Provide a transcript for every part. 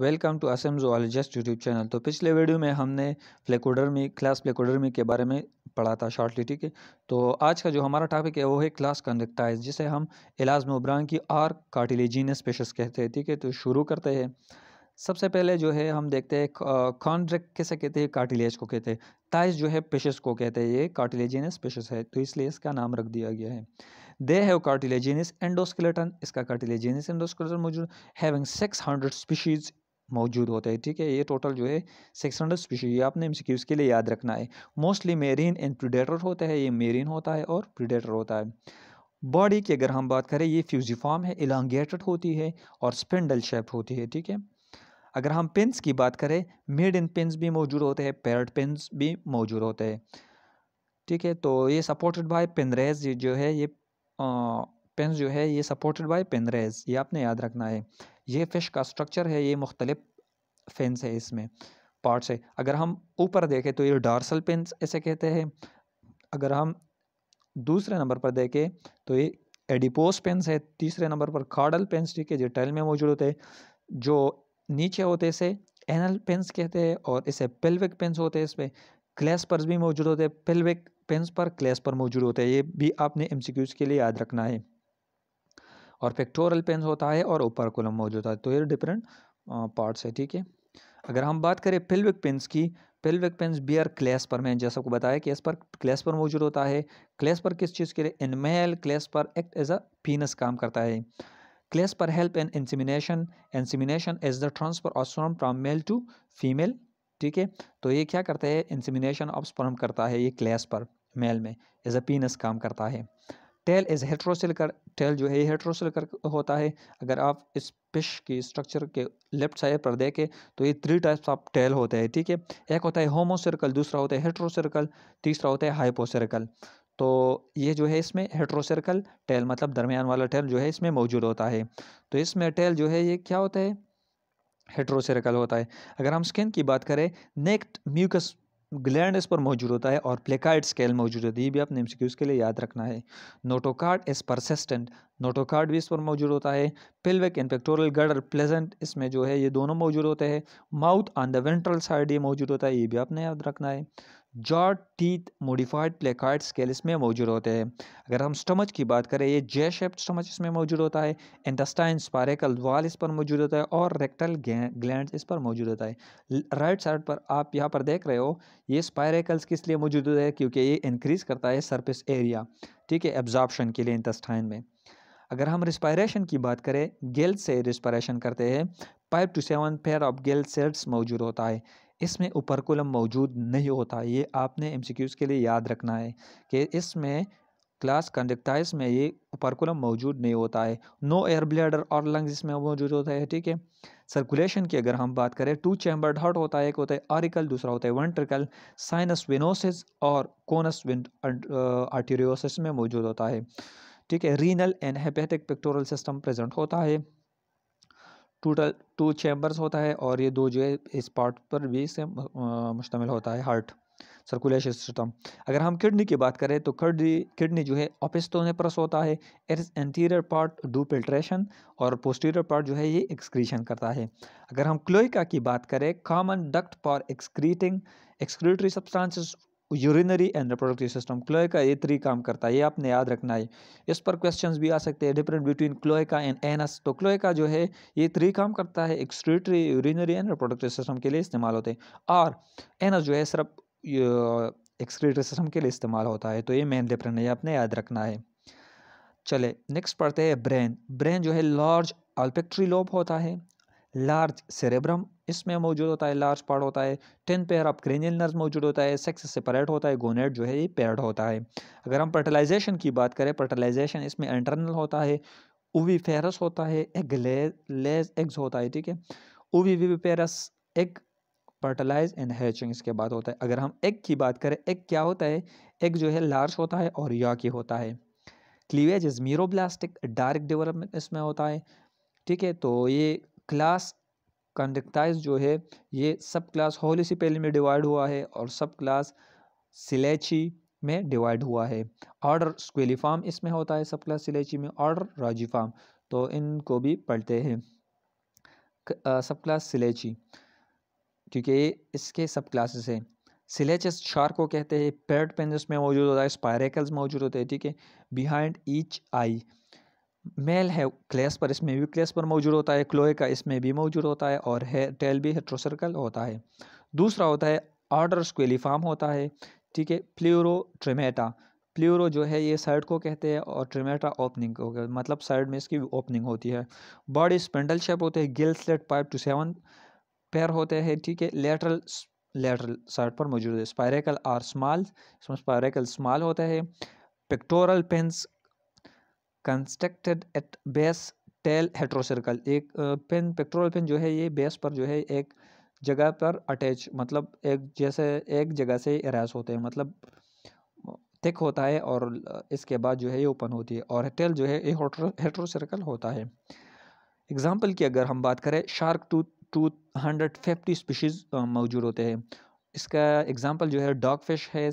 welcome to Assam zoologist YouTube channel तो पिछले video में हमने फ्लेकोडर्मी क्लास फ्लेकोडर्मी के बारे में पढ़ा था शॉर्टली ठीक है तो आज का जो हमारा टॉपिक है वो है क्लास कंडक्टाइज जिसे हम इलाज मोब्रान की आर कार्टिलेजीनस पेशस कहते हैं ठीक है तो शुरू करते हैं सबसे पहले जो है हम देखते हैं कॉन्ड्रेक्ट कैसे कहते हैं कार्टिलेज को कहते हैं टाइज जो है पेशस को कहते हैं ये कार्टिलेजिनस पेशस है तो इसलिए इसका नाम रख दिया गया है दे हैव कार्टिलेजिनस एंडोस्केलेटन इसका कार्टिलेजिनस एंडोस्केलेटन मौजूद हैविंग सिक्स हंड्रेड स्पीशीज मौजूद होते हैं ठीक है ये टोटल जो है सिक्स हंड्रेड स्पीशीज ये आपने एमसीक्यूज के लिए याद रखना है मोस्टली मेरीन एंड प्रीडेटर होता है ये मेरीन होता है और प्रीडेटर होता है बॉडी की अगर हम बात करें ये फ्यूजिफॉर्म है इलांगेटेड होती है और स्पेंडल शेप होती है ठीक है अगर हम पेंस की बात करें मिड इन पेंस भी मौजूद होते हैं पैरट पेंस भी मौजूद होते हैं ठीक है तो ये सपोर्टेड बाय पेंद्रेज जो है ये पेंस जो है ये सपोर्टेड बाय पेंद्रेज ये आपने याद रखना है ये फ़िश का स्ट्रक्चर है ये मुख्तलिफ फेंस है इसमें पार्ट्स है अगर हम ऊपर देखें तो ये डार्सल पेंस ऐसे कहते हैं अगर हम दूसरे नंबर पर देखें तो ये एडिपोस पेंस है तीसरे नंबर पर कार्डल पेंस ठीक है जो टैल में मौजूद होते हैं जो नीचे होते से इसे एनल पेंस कहते हैं और इसे पेल्विक पेंस होते हैं इसमें क्लेस पर भी मौजूद होते हैं पेल्विक पेंस पर क्लेस पर मौजूद होते हैं ये भी आपने एम के लिए याद रखना है और पेक्टोरल पेन होता है और ऊपर कोलम मौजूद होता है तो ये डिफरेंट पार्ट्स है ठीक है अगर हम बात करें पेल्विक पेंस की पेल्विक पेंस बियर पर मैं जैसा को बताया कि इस पर पर मौजूद होता है पर किस चीज़ के लिए इनमेल पर एक्ट एज अ पीनस काम करता है पर help in insemination insemination as the transfer of sperm from male to female ठीक है तो ये क्या करता है इंसिमिनेशन ऑफ स्पर्म करता है ये पर मेल में एज अ पीनस काम करता है टेल इज़ हेट्रोसिलकर टेल जो है हेट्रोसिलकर होता है अगर आप इस फिश की स्ट्रक्चर के लेफ्ट साइड पर देखें तो ये थ्री टाइप्स ऑफ टेल होते हैं ठीक है एक होता है होमोसर्कल दूसरा होता है हेट्रोसर्कल तीसरा होता है हाइपोसर्कल तो ये जो है इसमें हेट्रोसर्कल टेल मतलब दरमियान वाला टेल जो है इसमें मौजूद होता है तो इसमें टेल जो है ये क्या होता है हेट्रोसर्कल होता है अगर हम स्किन की बात करें नेक्ट म्यूकस ग्लैंड इस पर मौजूद होता है और प्लेकाइड स्केल मौजूद होती है ये भी आपने एमसीक्यूज के लिए याद रखना है नोटोकार्ड इस परसिस्टेंट नोटोकार्ड भी इस पर मौजूद होता है pelvic and pectoral girdle present इसमें जो है ये दोनों मौजूद होते हैं mouth on the ventral side ये मौजूद होता है ये भी आपने याद रखना है jaw teeth modified placoid scale इसमें मौजूद होते हैं अगर हम स्टमच की बात करें ये जे शेप्ड स्टमच इसमें मौजूद होता है इंटस्टाइन स्पारेकल वाल इस पर मौजूद होता है और रेक्टल ग्लैंड इस पर मौजूद होता है राइट साइड पर आप यहाँ पर देख रहे हो ये स्पायरेकल्स किस लिए मौजूद होता है क्योंकि ये इंक्रीज़ करता है सर्फिस एरिया ठीक है एब्जॉर्बशन के लिए इंटस्टाइन में अगर हम रिस्पायरेशन की बात करें गेल से रिस्पायरेशन करते हैं five to seven pair of gill slits मौजूद होता है इसमें ऊपर मौजूद नहीं होता ये आपने एम के लिए याद रखना है कि इसमें क्लास कंडक्टाइज में ये उपरकुलम मौजूद नहीं होता है नो एयर ब्लैडर और लंग्स इसमें मौजूद होता है ठीक है सर्कुलेशन की अगर हम बात करें टू चैम्बर हर्ट होता है एक होता है आरिकल दूसरा होता है वनट्रिकल साइनस विनोसिस और कोनस आर्टीरियोसिस में मौजूद होता है ठीक है renal and hepatic portal system present होता है टोटल टू चैम्बर्स होता है और ये दो जो है इस पार्ट पर भी से मुश्तमिल होता है हार्ट सर्कुलेशन सिस्टम अगर हम किडनी की बात करें तो किडनी किडनी जो है ओपेस्तोने परस होता है its anterior part do filtration और पोस्टीरियर पार्ट जो है ये एक्सक्रीशन करता है अगर हम क्लोइका की बात करें common duct for excreting excretory substances urinary and reproductive system cloaca ये थ्री काम करता है ये आपने याद रखना है इस पर क्वेश्चंस भी आ सकते हैं different between cloaca and anus तो क्लोएका जो है ये थ्री काम करता है excretory urinary and reproductive system के लिए इस्तेमाल होते हैं और एनस जो है सिर्फ एक्सक्रीटरी सिस्टम के लिए इस्तेमाल होता है तो ये मेन डिफरेंट है आपने याद रखना है चले नेक्स्ट पढ़ते हैं ब्रेन ब्रेन जो है लार्ज अल्पेक्ट्री लोब होता है लार्ज सेरेब्रम इसमें मौजूद होता है लार्ज पार्ट होता है ten pair of cranial nerve मौजूद होता है सेक्स सेपरेट होता है गोनेट जो है ये पेड होता है अगर हम पर्टिलाइजेशन की बात करें पर्टिलाइजेशन इसमें इंटरनल होता है ओवी फेरस होता है एग लेज एग्स होता है ठीक है ओवी वी एग पर्टिलाइज एंड हैचिंग इसके बाद होता है अगर हम एग की बात करें एग क्या होता है एग जो है लार्ज होता है और की होता है cleavage is meroblastic direct development इसमें होता है ठीक है तो ये क्लास कंडक्टाइज जो है ये सब क्लास होलीसिपेली में डिवाइड हुआ है और सब क्लास सिलेची में डिवाइड हुआ है ऑर्डर स्क्वेलीफार्म इसमें होता है सब क्लास सिलेची में ऑर्डर फार्म तो इनको भी पढ़ते हैं सब क्लास सिलेची क्योंकि इसके सब क्लासेस हैं सिलेचस शार को कहते हैं पेड पेंजस में मौजूद होता है स्पायरेकल्स मौजूद होते हैं ठीक है बिहाइंड ईच आई मेल है क्लेस पर इसमें भी क्लेस पर मौजूद होता है क्लोए का इसमें भी मौजूद होता है और है टेल भी हेट्रोसर्कल होता है दूसरा होता है ऑर्डर स्क्वेलीफाम होता है ठीक है ट्रेमेटा प्लियोरो जो है ये साइड को कहते हैं और ट्रेमेटा ओपनिंग को मतलब साइड में इसकी ओपनिंग होती है बॉडी स्पेंडल शेप होते हैं gill slit five to seven pair होते हैं ठीक है लेटरल लेटरल साइड पर मौजूद है स्पायरेकल आर स्मॉल इसमें स्पायरेकल स्मॉल होता है pectoral fins constricted at base tail heterocercal एक पेन पेट्रोल पेन जो है ये बेस पर जो है एक जगह पर अटैच मतलब एक जैसे एक जगह से एरास होते हैं मतलब थिक होता है और इसके बाद जो है ये ओपन होती है और टेल जो है ये हेट्रोसर्कल होता है एग्ज़ाम्पल की अगर हम बात करें shark two two hundred fifty species मौजूद होते हैं इसका एग्ज़ाम्पल जो है डॉग फिश है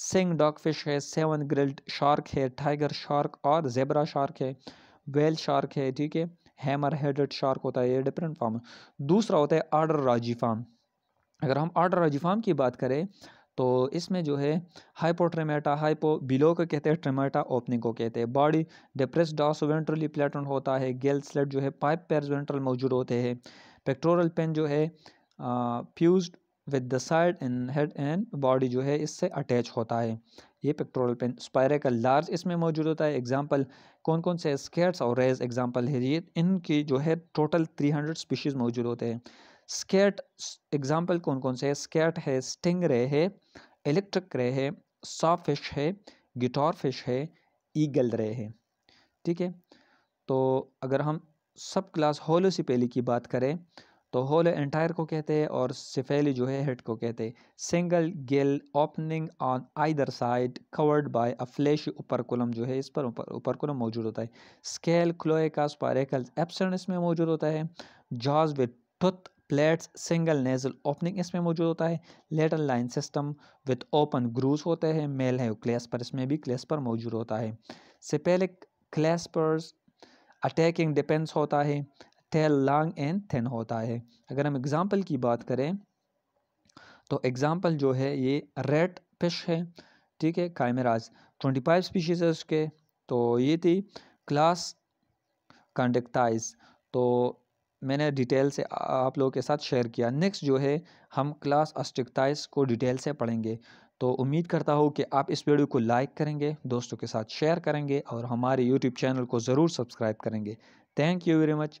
सिंग डॉक फिश है सेवन ग्रिल्ड शार्क है टाइगर शार्क और जेबरा शार्क है वेल शार्क है ठीक है हैमर हेडेड शार्क होता है ये डिफरेंट फार्म दूसरा होता है आर्डर राजी फार्म अगर हम आर्डर राजी फार्म की बात करें तो इसमें जो है हाइपोट्रेमेटा हाइपो बिलो को कहते हैं ट्रेमेटा ओपनिंग को कहते हैं body depressed dorsoventrally flatten होता है गेल स्लेट जो है पाइप पेर वेंट्रल मौजूद होते हैं पेक्टोरल पेन जो है fused with the side and head and body जो है इससे अटैच होता है ये पेक्टोरल पेन स्पायरेकल लार्ज इसमें मौजूद होता है एग्जाम्पल कौन कौन से स्केट्स और रेज एग्जाम्पल है ये इनकी जो है टोटल थ्री हंड्रेड स्पीशीज़ मौजूद होते हैं स्केट एग्जाम्पल कौन कौन से स्केट है स्टिंग रे है इलेक्ट्रिक रे है सॉफ फिश है गिटार फिश है ईगल रे है ठीक है तो अगर हम सब क्लास होलोसीपेली की बात करें तो होल एंटायर को कहते हैं और सिफेली जो है हेड को कहते हैं single gill opening on either side covered by a flesh operculum जो है इस पर ऊपर ऊपरकुलम मौजूद होता है स्केल क्लोएका स्पारेकल एप्सन इसमें मौजूद होता है jaws with tooth plates single nasal opening इसमें मौजूद होता है lateral line system with open grooves होते हैं मेल है क्लेस्पर इसमें भी क्लेस्पर मौजूद होता है सिपेलिक क्लेस्पर्स अटैकिंग डिपेंस होता है टेल लॉन्ग एंड थिन होता है अगर हम एग्ज़ाम्पल की बात करें तो एग्ज़ाम्पल जो है ये रेड फिश है ठीक है कायमराज ट्वेंटी फाइव स्पीशीज़ है उसके तो ये थी क्लास कंडक्टाइज तो मैंने डिटेल से आप लोगों के साथ शेयर किया नेक्स्ट जो है हम क्लास अस्टिकटाइज को डिटेल से पढ़ेंगे तो उम्मीद करता हूँ कि आप इस वीडियो को लाइक करेंगे दोस्तों के साथ शेयर करेंगे और हमारे यूट्यूब चैनल को ज़रूर सब्सक्राइब करेंगे थैंक यू वेरी मच